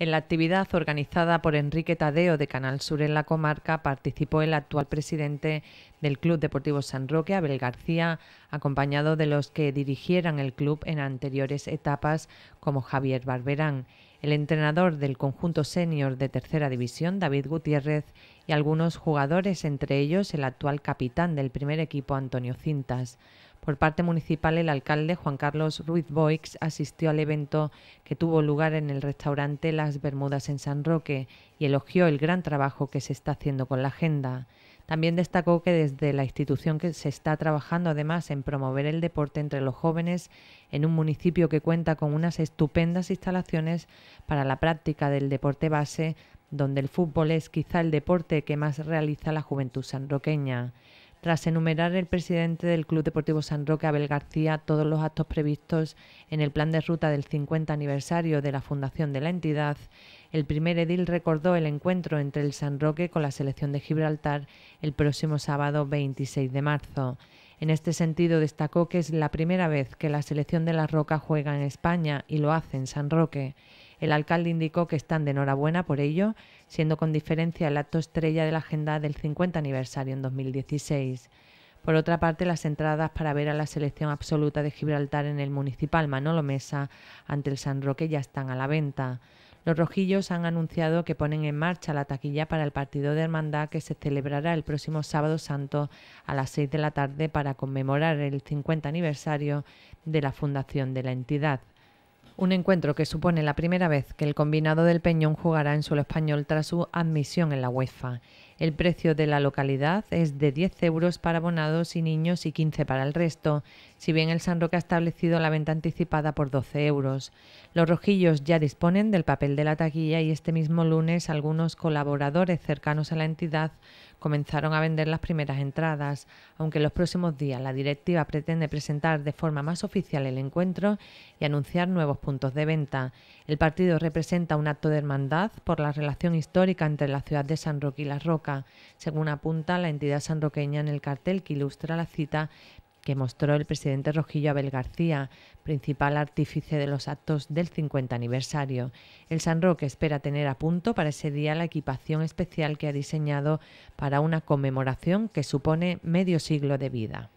En la actividad organizada por Enrique Tadeo de Canal Sur en la comarca participó el actual presidente del Club Deportivo San Roque, Abel García, acompañado de los que dirigieran el club en anteriores etapas como Javier Barberán, el entrenador del conjunto senior de tercera división, David Gutiérrez, y algunos jugadores, entre ellos el actual capitán del primer equipo, Antonio Cintas. Por parte municipal, el alcalde Juan Carlos Ruiz Boix asistió al evento que tuvo lugar en el restaurante Las Bermudas en San Roque y elogió el gran trabajo que se está haciendo con la agenda. También destacó que desde la institución que se está trabajando además en promover el deporte entre los jóvenes en un municipio que cuenta con unas estupendas instalaciones para la práctica del deporte base, donde el fútbol es quizá el deporte que más realiza la juventud sanroqueña. Tras enumerar el presidente del Club Deportivo San Roque, Abel García, todos los actos previstos en el plan de ruta del 50 aniversario de la fundación de la entidad, el primer edil recordó el encuentro entre el San Roque con la selección de Gibraltar el próximo sábado 26 de marzo. En este sentido, destacó que es la primera vez que la selección de La Roca juega en España y lo hace en San Roque. El alcalde indicó que están de enhorabuena por ello, siendo con diferencia el acto estrella de la agenda del 50 aniversario en 2016. Por otra parte, las entradas para ver a la selección absoluta de Gibraltar en el municipal Manolo Mesa ante el San Roque ya están a la venta. Los rojillos han anunciado que ponen en marcha la taquilla para el partido de hermandad que se celebrará el próximo sábado santo a las 6 de la tarde para conmemorar el 50 aniversario de la fundación de la entidad. Un encuentro que supone la primera vez que el combinado del Peñón jugará en suelo español tras su admisión en la UEFA. El precio de la localidad es de 10 euros para abonados y niños y 15 para el resto, si bien el San Roque ha establecido la venta anticipada por 12 euros. Los rojillos ya disponen del papel de la taquilla y este mismo lunes algunos colaboradores cercanos a la entidad comenzaron a vender las primeras entradas, aunque en los próximos días la directiva pretende presentar de forma más oficial el encuentro y anunciar nuevos puntos de venta. El partido representa un acto de hermandad por la relación histórica entre la ciudad de San Roque y Las Rocas según apunta la entidad sanroqueña en el cartel que ilustra la cita que mostró el presidente Rojillo Abel García, principal artífice de los actos del 50 aniversario. El San Roque espera tener a punto para ese día la equipación especial que ha diseñado para una conmemoración que supone medio siglo de vida.